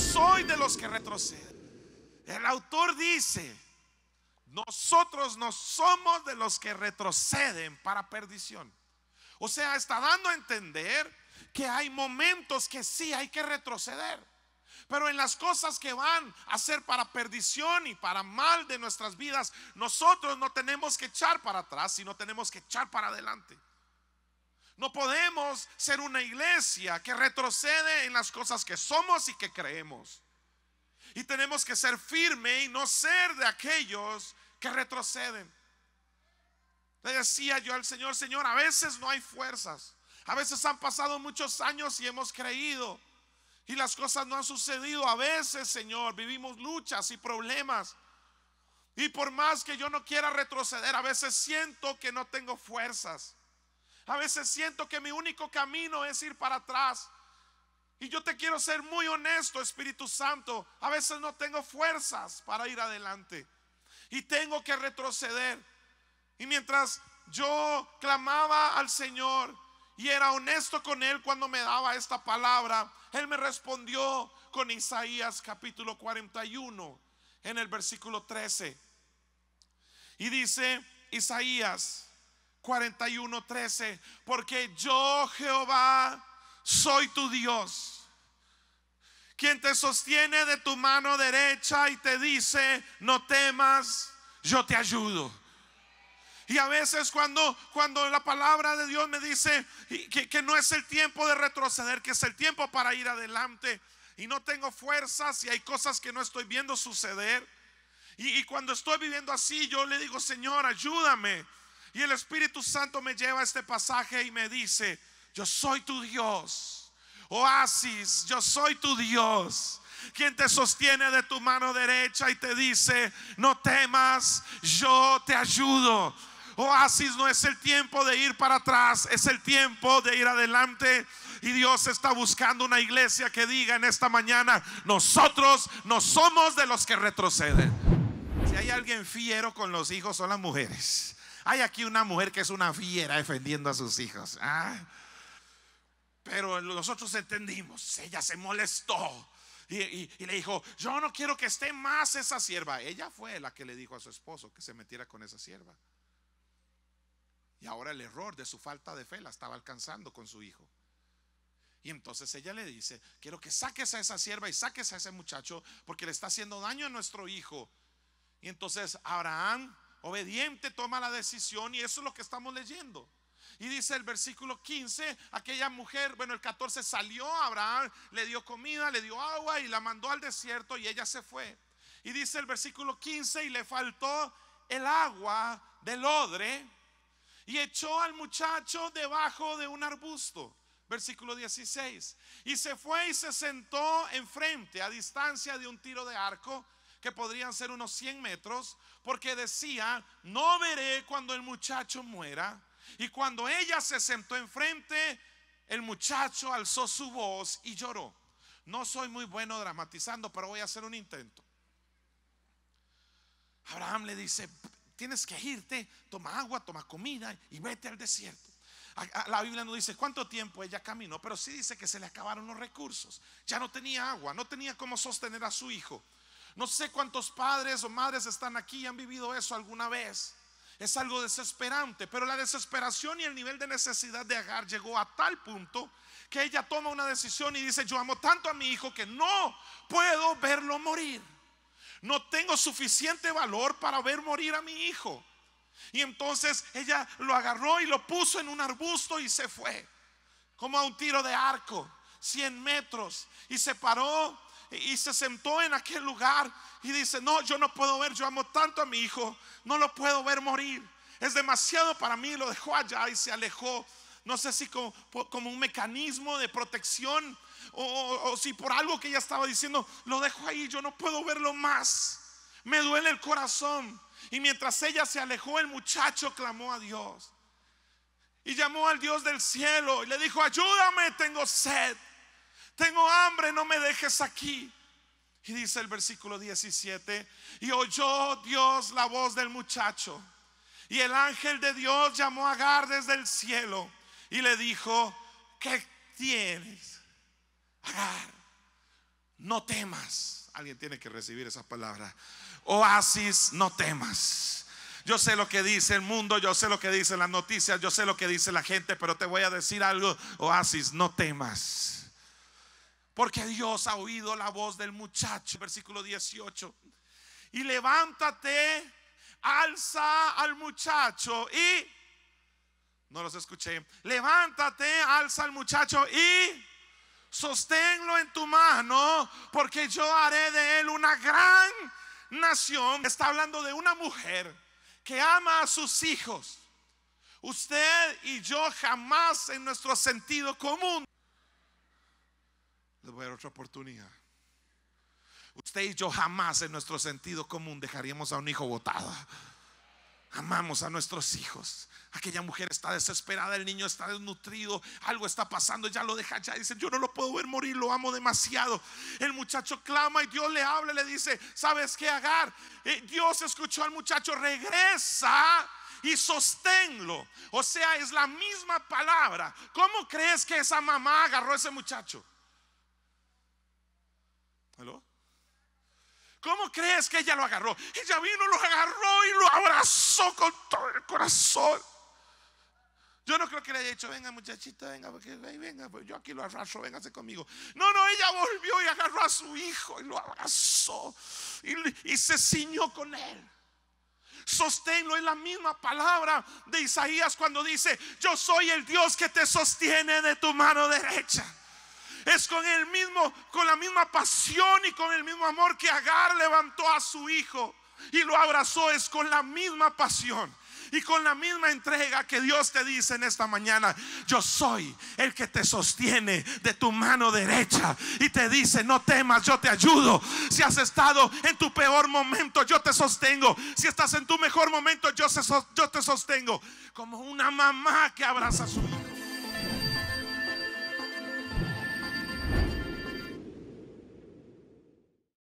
soy de los que retroceden. El autor dice, nosotros no somos de los que retroceden para perdición. O sea, está dando a entender que hay momentos que sí hay que retroceder. Pero en las cosas que van a ser para perdición y para mal de nuestras vidas, nosotros no tenemos que echar para atrás, sino tenemos que echar para adelante. No podemos ser una iglesia que retrocede en las cosas que somos y que creemos. Y tenemos que ser firme y no ser de aquellos que retroceden. Le decía yo al Señor, Señor, a veces no hay fuerzas. A veces han pasado muchos años y hemos creído. Y las cosas no han sucedido. A veces, Señor, vivimos luchas y problemas. Y por más que yo no quiera retroceder, a veces siento que no tengo fuerzas. A veces siento que mi único camino es ir para atrás. Y yo te quiero ser muy honesto, Espíritu Santo. A veces no tengo fuerzas para ir adelante. Y tengo que retroceder. Y mientras yo clamaba al Señor y era honesto con Él cuando me daba esta palabra, Él me respondió con Isaías capítulo 41 en el versículo 13. Y dice Isaías 41:13, porque yo Jehová soy tu Dios, quien te sostiene de tu mano derecha y te dice, no temas, yo te ayudo. Y a veces cuando, cuando la palabra de Dios me dice que, que no es el tiempo de retroceder, que es el tiempo para ir adelante, y no tengo fuerzas y hay cosas que no estoy viendo suceder, y, y cuando estoy viviendo así, yo le digo, Señor, ayúdame y el Espíritu Santo me lleva a este pasaje y me dice, yo soy tu Dios. Oasis, yo soy tu Dios quien te sostiene de tu mano derecha y te dice, no temas, yo te ayudo. Oasis no es el tiempo de ir para atrás, es el tiempo de ir adelante. Y Dios está buscando una iglesia que diga en esta mañana, nosotros no somos de los que retroceden. Si hay alguien fiero con los hijos son las mujeres. Hay aquí una mujer que es una fiera defendiendo a sus hijos. ¿ah? Pero nosotros entendimos, ella se molestó. Y, y, le dijo, yo no quiero que esté más esa sierva. Ella fue la que le dijo a su esposo que se metiera con esa sierva. Y ahora el error de su falta de fe la estaba alcanzando con su hijo. Y entonces ella le dice, quiero que saques a esa sierva y saques a ese muchacho porque le está haciendo daño a nuestro hijo. Y entonces Abraham Obediente toma la decisión y eso es lo que estamos leyendo. Y dice el versículo 15, aquella mujer, bueno, el 14 salió a Abraham, le dio comida, le dio agua y la mandó al desierto y ella se fue. Y dice el versículo 15, y le faltó el agua del odre y echó al muchacho debajo de un arbusto. Versículo 16. Y se fue y se sentó enfrente a distancia de un tiro de arco que podrían ser unos 100 metros, porque decía, no veré cuando el muchacho muera. Y cuando ella se sentó enfrente, el muchacho alzó su voz y lloró. No soy muy bueno dramatizando, pero voy a hacer un intento. Abraham le dice, tienes que irte, toma agua, toma comida y vete al desierto. La Biblia no dice cuánto tiempo ella caminó, pero sí dice que se le acabaron los recursos. Ya no tenía agua, no tenía cómo sostener a su hijo. No sé cuántos padres o madres están aquí y han vivido eso alguna vez. Es algo desesperante, pero la desesperación y el nivel de necesidad de Agar llegó a tal punto que ella toma una decisión y dice, yo amo tanto a mi hijo que no puedo verlo morir. No tengo suficiente valor para ver morir a mi hijo. Y entonces ella lo agarró y lo puso en un arbusto y se fue, como a un tiro de arco, 100 metros, y se paró y se sentó en aquel lugar y dice, no, yo no puedo ver, yo amo tanto a mi hijo, no lo puedo ver morir. Es demasiado para mí, lo dejó allá y se alejó. No sé si como, un mecanismo de protección o si por algo que ella estaba diciendo, lo dejo ahí, yo no puedo verlo más. Me duele el corazón. Y mientras ella se alejó, el muchacho clamó a Dios. Y llamó al Dios del cielo y le dijo, ayúdame, tengo sed tengo hambre, no me dejes aquí. Y dice el versículo 17, y oyó Dios la voz del muchacho. Y el ángel de Dios llamó a Agar desde el cielo y le dijo, ¿qué tienes? Agar, no temas. Alguien tiene que recibir esa palabra. Oasis, no temas. Yo sé lo que dice el mundo, yo sé lo que dicen las noticias, yo sé lo que dice la gente, pero te voy a decir algo. Oasis, no temas. Porque Dios ha oído la voz del muchacho, versículo 18. Y levántate, alza al muchacho y... No los escuché. Levántate, alza al muchacho y sosténlo en tu mano, porque yo haré de él una gran nación. Está hablando de una mujer que ama a sus hijos. Usted y yo jamás en nuestro sentido común le voy a dar otra oportunidad. Usted y yo jamás en nuestro sentido común dejaríamos a un hijo botado. Amamos a nuestros hijos. Aquella mujer está desesperada, el niño está desnutrido, algo está pasando, ya lo deja ya. Dice, yo no lo puedo ver morir, lo amo demasiado. El muchacho clama y Dios le habla, le dice, ¿sabes qué, Agar? Eh, Dios escuchó al muchacho, regresa y sosténlo. O sea, es la misma palabra. ¿Cómo crees que esa mamá agarró a ese muchacho? ¿Cómo crees que ella lo agarró? Ella vino, lo agarró y lo abrazó con todo el corazón. Yo no creo que le haya dicho, venga muchachita, venga, porque venga, pues yo aquí lo arraso, véngase conmigo. No, no, ella volvió y agarró a su hijo y lo abrazó y, y se ciñó con él. Sosténlo es la misma palabra de Isaías cuando dice, yo soy el Dios que te sostiene de tu mano derecha. Es con el mismo, con la misma pasión y con el mismo amor que Agar levantó a su hijo y lo abrazó. Es con la misma pasión y con la misma entrega que Dios te dice en esta mañana, yo soy el que te sostiene de tu mano derecha y te dice, no temas, yo te ayudo. Si has estado en tu peor momento, yo te sostengo. Si estás en tu mejor momento, yo, yo te sostengo. Como una mamá que abraza a su hijo.